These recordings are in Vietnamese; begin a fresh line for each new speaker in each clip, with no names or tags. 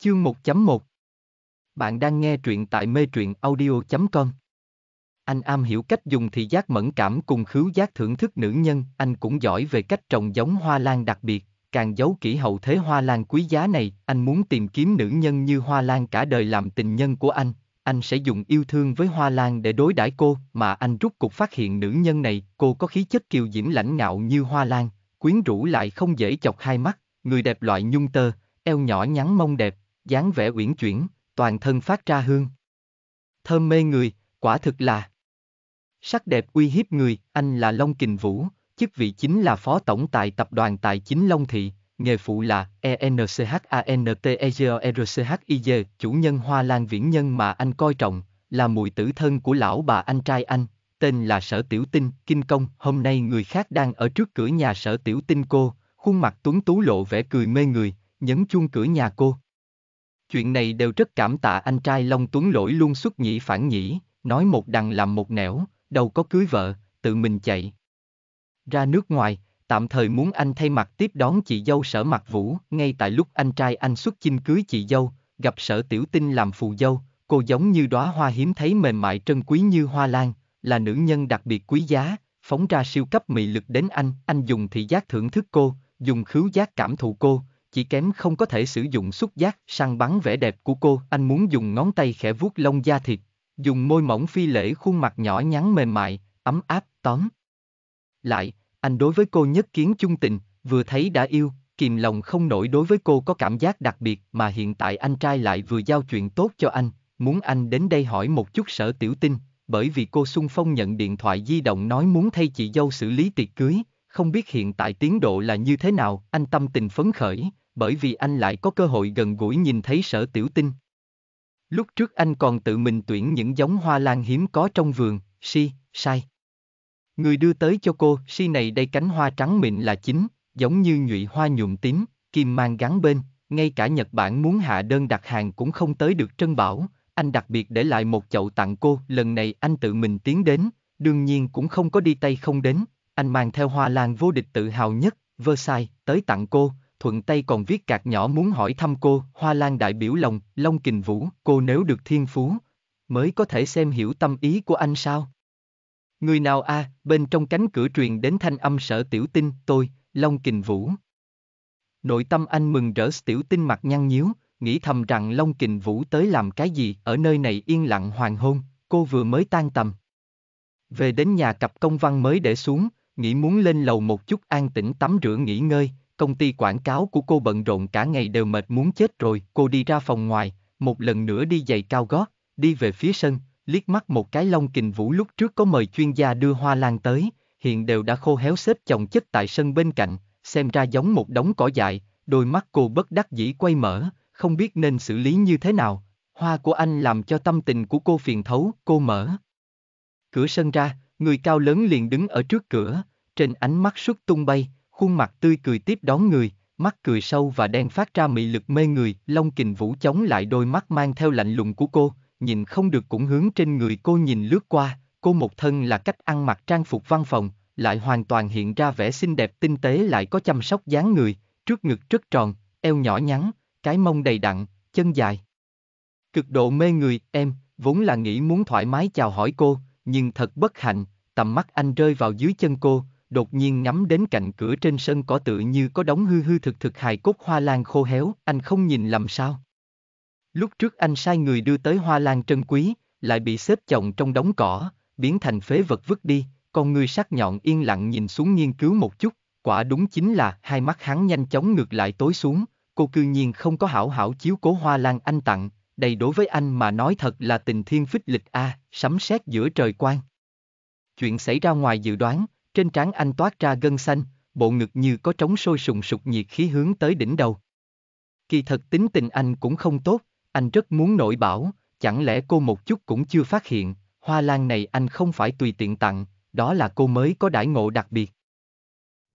Chương 1.1 Bạn đang nghe truyện tại mê truyện audio.com Anh am hiểu cách dùng thị giác mẫn cảm cùng khứu giác thưởng thức nữ nhân, anh cũng giỏi về cách trồng giống hoa lan đặc biệt, càng giấu kỹ hậu thế hoa lan quý giá này, anh muốn tìm kiếm nữ nhân như hoa lan cả đời làm tình nhân của anh, anh sẽ dùng yêu thương với hoa lan để đối đãi cô, mà anh rút cục phát hiện nữ nhân này, cô có khí chất kiều diễm lãnh ngạo như hoa lan, quyến rũ lại không dễ chọc hai mắt, người đẹp loại nhung tơ, eo nhỏ nhắn mông đẹp, dáng vẻ uyển chuyển, toàn thân phát ra hương. Thơm mê người, quả thực là sắc đẹp uy hiếp người, anh là Long Kình Vũ, chức vị chính là Phó Tổng tại Tập đoàn Tài chính Long Thị, nghề phụ là ENCHANTEGERCHIG, e chủ nhân Hoa Lan Viễn Nhân mà anh coi trọng, là mùi tử thân của lão bà anh trai anh, tên là Sở Tiểu Tinh, Kinh Công. Hôm nay người khác đang ở trước cửa nhà Sở Tiểu Tinh cô, khuôn mặt tuấn tú lộ vẻ cười mê người, nhấn chuông cửa nhà cô. Chuyện này đều rất cảm tạ anh trai Long Tuấn lỗi luôn xuất nhĩ phản nhĩ, nói một đằng làm một nẻo, đâu có cưới vợ, tự mình chạy. Ra nước ngoài, tạm thời muốn anh thay mặt tiếp đón chị dâu sở mặt vũ, ngay tại lúc anh trai anh xuất chinh cưới chị dâu, gặp sở tiểu tinh làm phù dâu, cô giống như đóa hoa hiếm thấy mềm mại trân quý như hoa lan, là nữ nhân đặc biệt quý giá, phóng ra siêu cấp mị lực đến anh, anh dùng thị giác thưởng thức cô, dùng khứu giác cảm thụ cô, chỉ kém không có thể sử dụng xúc giác săn bắn vẻ đẹp của cô. Anh muốn dùng ngón tay khẽ vuốt lông da thịt, dùng môi mỏng phi lễ khuôn mặt nhỏ nhắn mềm mại, ấm áp, tóm. Lại, anh đối với cô nhất kiến chung tình, vừa thấy đã yêu, kìm lòng không nổi đối với cô có cảm giác đặc biệt mà hiện tại anh trai lại vừa giao chuyện tốt cho anh, muốn anh đến đây hỏi một chút sở tiểu tinh, bởi vì cô xung phong nhận điện thoại di động nói muốn thay chị dâu xử lý tiệc cưới, không biết hiện tại tiến độ là như thế nào, anh tâm tình phấn khởi, bởi vì anh lại có cơ hội gần gũi nhìn thấy sở tiểu tinh. Lúc trước anh còn tự mình tuyển những giống hoa lan hiếm có trong vườn, si, sai. Người đưa tới cho cô, si này đây cánh hoa trắng mịn là chính, giống như nhụy hoa nhuộm tím, kim mang gắn bên, ngay cả Nhật Bản muốn hạ đơn đặt hàng cũng không tới được trân bảo, anh đặc biệt để lại một chậu tặng cô, lần này anh tự mình tiến đến, đương nhiên cũng không có đi tay không đến, anh mang theo hoa lan vô địch tự hào nhất, Versailles, tới tặng cô, thuận tay còn viết cạc nhỏ muốn hỏi thăm cô, hoa lan đại biểu lòng, long kình vũ, cô nếu được thiên phú, mới có thể xem hiểu tâm ý của anh sao? Người nào a? À, bên trong cánh cửa truyền đến thanh âm sở tiểu tinh, tôi, Long Kình Vũ. Nội tâm anh mừng rỡ tiểu tinh mặt nhăn nhíu, nghĩ thầm rằng Long Kình Vũ tới làm cái gì ở nơi này yên lặng hoàng hôn, cô vừa mới tan tầm. Về đến nhà cặp công văn mới để xuống, nghĩ muốn lên lầu một chút an tĩnh tắm rửa nghỉ ngơi, công ty quảng cáo của cô bận rộn cả ngày đều mệt muốn chết rồi, cô đi ra phòng ngoài, một lần nữa đi giày cao gót, đi về phía sân, liếc mắt một cái lông kình vũ lúc trước có mời chuyên gia đưa hoa lan tới, hiện đều đã khô héo xếp chồng chất tại sân bên cạnh, xem ra giống một đống cỏ dại, đôi mắt cô bất đắc dĩ quay mở, không biết nên xử lý như thế nào, hoa của anh làm cho tâm tình của cô phiền thấu, cô mở. Cửa sân ra, Người cao lớn liền đứng ở trước cửa, trên ánh mắt xuất tung bay, khuôn mặt tươi cười tiếp đón người, mắt cười sâu và đen phát ra mị lực mê người, Long Kình Vũ chống lại đôi mắt mang theo lạnh lùng của cô, nhìn không được cũng hướng trên người cô nhìn lướt qua, cô một thân là cách ăn mặc trang phục văn phòng, lại hoàn toàn hiện ra vẻ xinh đẹp tinh tế lại có chăm sóc dáng người, trước ngực rất tròn, eo nhỏ nhắn, cái mông đầy đặn, chân dài. Cực độ mê người, em, vốn là nghĩ muốn thoải mái chào hỏi cô, nhưng thật bất hạnh, tầm mắt anh rơi vào dưới chân cô, đột nhiên ngắm đến cạnh cửa trên sân cỏ tự như có đống hư hư thực thực hài cốt hoa lan khô héo, anh không nhìn lầm sao. Lúc trước anh sai người đưa tới hoa lan trân quý, lại bị xếp chồng trong đống cỏ, biến thành phế vật vứt đi, con người sắc nhọn yên lặng nhìn xuống nghiên cứu một chút, quả đúng chính là hai mắt hắn nhanh chóng ngược lại tối xuống, cô cư nhiên không có hảo hảo chiếu cố hoa lan anh tặng, đây đối với anh mà nói thật là tình thiên phích lịch a, à, sấm sét giữa trời quang. Chuyện xảy ra ngoài dự đoán, trên trán anh toát ra gân xanh, bộ ngực như có trống sôi sùng sục nhiệt khí hướng tới đỉnh đầu. Kỳ thật tính tình anh cũng không tốt, anh rất muốn nội bảo, chẳng lẽ cô một chút cũng chưa phát hiện, hoa lan này anh không phải tùy tiện tặng, đó là cô mới có đãi ngộ đặc biệt.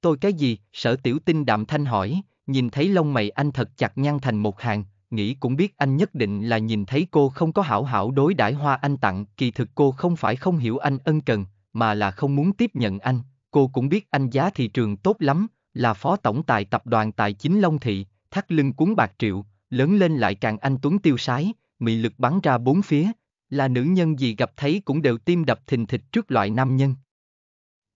Tôi cái gì, sở tiểu tinh đạm thanh hỏi, nhìn thấy lông mày anh thật chặt nhăn thành một hàng, nghĩ cũng biết anh nhất định là nhìn thấy cô không có hảo hảo đối đãi hoa anh tặng, kỳ thực cô không phải không hiểu anh ân cần, mà là không muốn tiếp nhận anh, cô cũng biết anh giá thị trường tốt lắm, là phó tổng tài tập đoàn tài chính Long Thị, thắt lưng cuốn bạc triệu, lớn lên lại càng anh tuấn tiêu sái, mị lực bắn ra bốn phía, là nữ nhân gì gặp thấy cũng đều tim đập thình thịch trước loại nam nhân.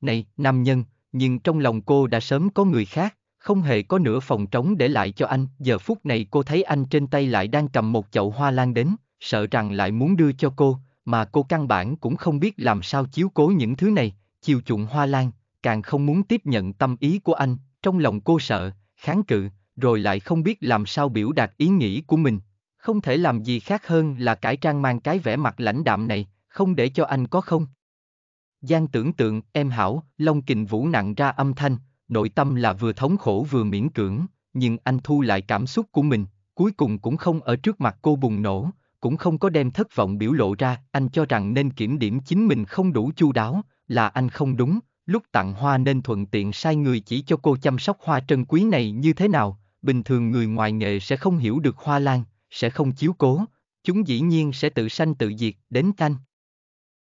Này, nam nhân, nhưng trong lòng cô đã sớm có người khác, không hề có nửa phòng trống để lại cho anh. Giờ phút này cô thấy anh trên tay lại đang cầm một chậu hoa lan đến, sợ rằng lại muốn đưa cho cô, mà cô căn bản cũng không biết làm sao chiếu cố những thứ này, chiều chuộng hoa lan, càng không muốn tiếp nhận tâm ý của anh, trong lòng cô sợ, kháng cự, rồi lại không biết làm sao biểu đạt ý nghĩ của mình. Không thể làm gì khác hơn là cải trang mang cái vẻ mặt lãnh đạm này, không để cho anh có không. Giang tưởng tượng, em hảo, Long kình vũ nặng ra âm thanh, nội tâm là vừa thống khổ vừa miễn cưỡng, nhưng anh thu lại cảm xúc của mình, cuối cùng cũng không ở trước mặt cô bùng nổ, cũng không có đem thất vọng biểu lộ ra, anh cho rằng nên kiểm điểm chính mình không đủ chu đáo, là anh không đúng, lúc tặng hoa nên thuận tiện sai người chỉ cho cô chăm sóc hoa trân quý này như thế nào, bình thường người ngoài nghề sẽ không hiểu được hoa lan, sẽ không chiếu cố, chúng dĩ nhiên sẽ tự sanh tự diệt, đến canh.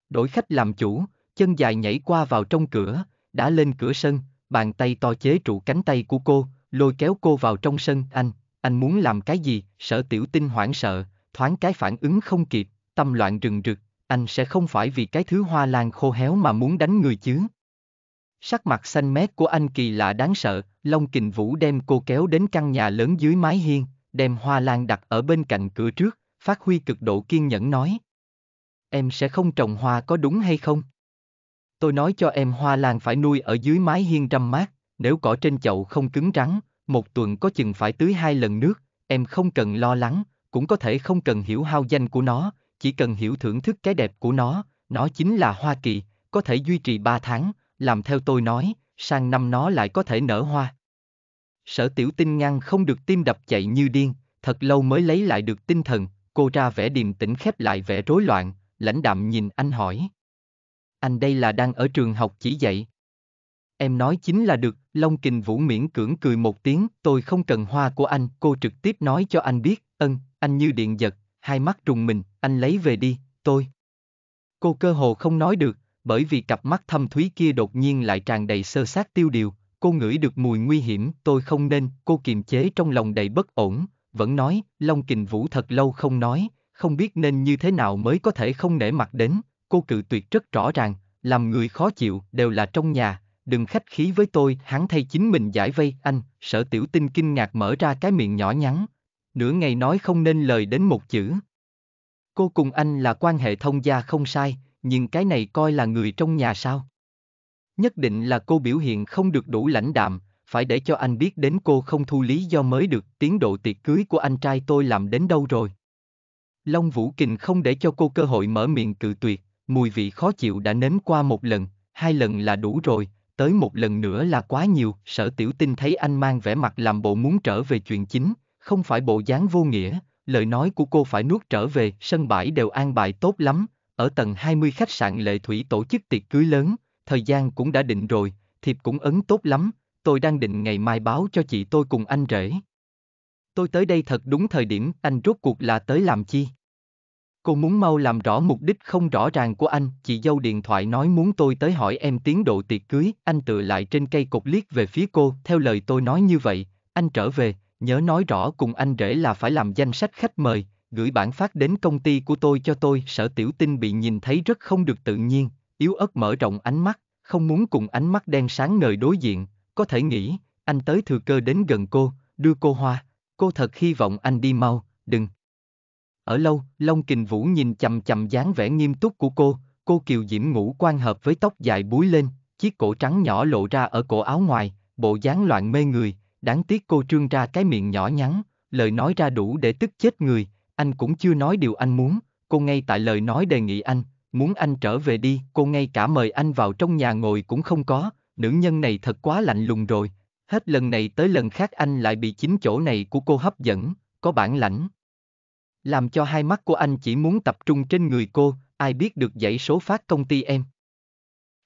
Đổi khách làm chủ, chân dài nhảy qua vào trong cửa, đã lên cửa sân, bàn tay to chế trụ cánh tay của cô, lôi kéo cô vào trong sân. Anh, anh muốn làm cái gì? Sở tiểu tinh hoảng sợ, thoáng cái phản ứng không kịp, tâm loạn rừng rực. Anh sẽ không phải vì cái thứ hoa lan khô héo mà muốn đánh người chứ. Sắc mặt xanh mét của anh kỳ lạ đáng sợ, Long Kình Vũ đem cô kéo đến căn nhà lớn dưới mái hiên, đem hoa lan đặt ở bên cạnh cửa trước, phát huy cực độ kiên nhẫn nói. Em sẽ không trồng hoa có đúng hay không? Tôi nói cho em hoa lan phải nuôi ở dưới mái hiên trăm mát, nếu cỏ trên chậu không cứng rắn, một tuần có chừng phải tưới hai lần nước, em không cần lo lắng, cũng có thể không cần hiểu hao danh của nó, chỉ cần hiểu thưởng thức cái đẹp của nó, nó chính là Hoa Kỳ, có thể duy trì ba tháng, làm theo tôi nói, sang năm nó lại có thể nở hoa. Sở tiểu tinh ngăn không được tim đập chạy như điên, thật lâu mới lấy lại được tinh thần, cô ra vẻ điềm tĩnh khép lại vẻ rối loạn, lãnh đạm nhìn anh hỏi anh đây là đang ở trường học chỉ dạy. Em nói chính là được, Long Kình Vũ miễn cưỡng cười một tiếng, tôi không cần hoa của anh, cô trực tiếp nói cho anh biết, ân, anh như điện giật, hai mắt trùng mình, anh lấy về đi, tôi. Cô cơ hồ không nói được, bởi vì cặp mắt thâm thúy kia đột nhiên lại tràn đầy sơ sát tiêu điều, cô ngửi được mùi nguy hiểm, tôi không nên, cô kiềm chế trong lòng đầy bất ổn, vẫn nói, Long Kình Vũ thật lâu không nói, không biết nên như thế nào mới có thể không nể mặt đến, cô cự tuyệt rất rõ ràng, làm người khó chịu đều là trong nhà, đừng khách khí với tôi, hắn thay chính mình giải vây anh, sở tiểu tinh kinh ngạc mở ra cái miệng nhỏ nhắn, nửa ngày nói không nên lời đến một chữ. Cô cùng anh là quan hệ thông gia không sai, nhưng cái này coi là người trong nhà sao? Nhất định là cô biểu hiện không được đủ lãnh đạm, phải để cho anh biết đến cô không thu lý do mới được tiến độ tiệc cưới của anh trai tôi làm đến đâu rồi. Long Vũ Kình không để cho cô cơ hội mở miệng cự tuyệt, mùi vị khó chịu đã nếm qua một lần, hai lần là đủ rồi, tới một lần nữa là quá nhiều, sở tiểu tinh thấy anh mang vẻ mặt làm bộ muốn trở về chuyện chính, không phải bộ dáng vô nghĩa, lời nói của cô phải nuốt trở về, sân bãi đều an bài tốt lắm, ở tầng 20 khách sạn Lệ Thủy tổ chức tiệc cưới lớn, thời gian cũng đã định rồi, thiệp cũng ấn tốt lắm, tôi đang định ngày mai báo cho chị tôi cùng anh rể. Tôi tới đây thật đúng thời điểm, anh rốt cuộc là tới làm chi? Cô muốn mau làm rõ mục đích không rõ ràng của anh, chị dâu điện thoại nói muốn tôi tới hỏi em tiến độ tiệc cưới, anh tựa lại trên cây cột liếc về phía cô, theo lời tôi nói như vậy, anh trở về, nhớ nói rõ cùng anh rể là phải làm danh sách khách mời, gửi bản phát đến công ty của tôi cho tôi, sở tiểu tinh bị nhìn thấy rất không được tự nhiên, yếu ớt mở rộng ánh mắt, không muốn cùng ánh mắt đen sáng ngời đối diện, có thể nghĩ, anh tới thừa cơ đến gần cô, đưa cô hoa, cô thật hy vọng anh đi mau, đừng, ở lâu, Long Kình Vũ nhìn chầm chầm dáng vẻ nghiêm túc của cô, cô kiều diễm ngũ quan hợp với tóc dài búi lên, chiếc cổ trắng nhỏ lộ ra ở cổ áo ngoài, bộ dáng loạn mê người, đáng tiếc cô trương ra cái miệng nhỏ nhắn, lời nói ra đủ để tức chết người, anh cũng chưa nói điều anh muốn, cô ngay tại lời nói đề nghị anh, muốn anh trở về đi, cô ngay cả mời anh vào trong nhà ngồi cũng không có, nữ nhân này thật quá lạnh lùng rồi, hết lần này tới lần khác anh lại bị chính chỗ này của cô hấp dẫn, có bản lãnh, làm cho hai mắt của anh chỉ muốn tập trung trên người cô, ai biết được dãy số phát công ty em.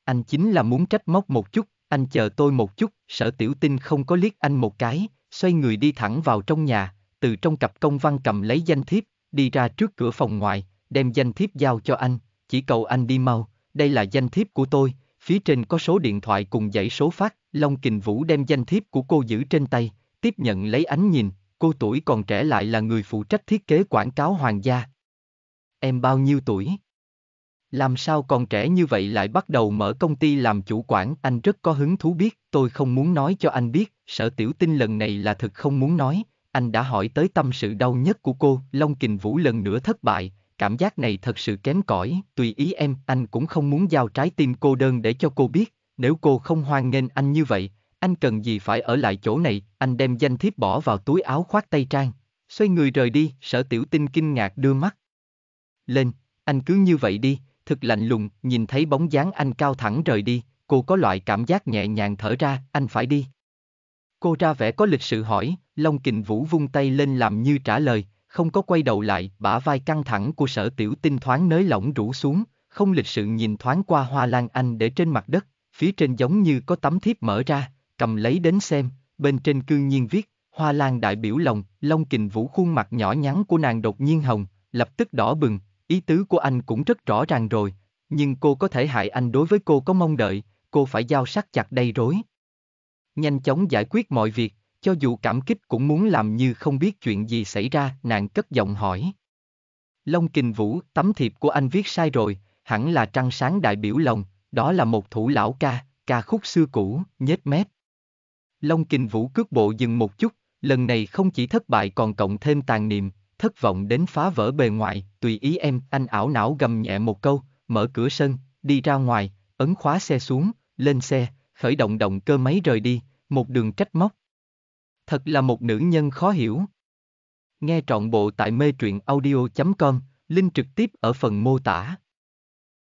Anh chính là muốn trách móc một chút, anh chờ tôi một chút, sở tiểu tinh không có liếc anh một cái, xoay người đi thẳng vào trong nhà, từ trong cặp công văn cầm lấy danh thiếp, đi ra trước cửa phòng ngoại, đem danh thiếp giao cho anh, chỉ cầu anh đi mau, đây là danh thiếp của tôi, phía trên có số điện thoại cùng dãy số phát, Long Kình Vũ đem danh thiếp của cô giữ trên tay, tiếp nhận lấy ánh nhìn, cô tuổi còn trẻ lại là người phụ trách thiết kế quảng cáo hoàng gia. Em bao nhiêu tuổi? Làm sao còn trẻ như vậy lại bắt đầu mở công ty làm chủ quản, anh rất có hứng thú biết, tôi không muốn nói cho anh biết, sở tiểu tinh lần này là thực không muốn nói, anh đã hỏi tới tâm sự đau nhất của cô, Long Kình Vũ lần nữa thất bại, cảm giác này thật sự kém cỏi, tùy ý em, anh cũng không muốn giao trái tim cô đơn để cho cô biết, nếu cô không hoan nghênh anh như vậy, anh cần gì phải ở lại chỗ này, anh đem danh thiếp bỏ vào túi áo khoác tay trang, xoay người rời đi, sở tiểu tinh kinh ngạc đưa mắt. Lên, anh cứ như vậy đi, thực lạnh lùng, nhìn thấy bóng dáng anh cao thẳng rời đi, cô có loại cảm giác nhẹ nhàng thở ra, anh phải đi. Cô ra vẻ có lịch sự hỏi, Long Kình Vũ vung tay lên làm như trả lời, không có quay đầu lại, bả vai căng thẳng của sở tiểu tinh thoáng nới lỏng rũ xuống, không lịch sự nhìn thoáng qua hoa lan anh để trên mặt đất, phía trên giống như có tấm thiếp mở ra, cầm lấy đến xem, bên trên cương nhiên viết, hoa lan đại biểu lòng, long kình vũ khuôn mặt nhỏ nhắn của nàng đột nhiên hồng, lập tức đỏ bừng, ý tứ của anh cũng rất rõ ràng rồi, nhưng cô có thể hại anh đối với cô có mong đợi, cô phải giao sắc chặt đầy rối. Nhanh chóng giải quyết mọi việc, cho dù cảm kích cũng muốn làm như không biết chuyện gì xảy ra, nàng cất giọng hỏi. Long kình vũ, tấm thiệp của anh viết sai rồi, hẳn là trăng sáng đại biểu lòng, đó là một thủ lão ca, ca khúc xưa cũ, nhếch mép. Long kình vũ cước bộ dừng một chút, lần này không chỉ thất bại còn cộng thêm tàn niệm, thất vọng đến phá vỡ bề ngoài. tùy ý em, anh ảo não gầm nhẹ một câu, mở cửa sân, đi ra ngoài, ấn khóa xe xuống, lên xe, khởi động động cơ máy rời đi, một đường trách móc. Thật là một nữ nhân khó hiểu. Nghe trọn bộ tại mê truyện audio.com, link trực tiếp ở phần mô tả.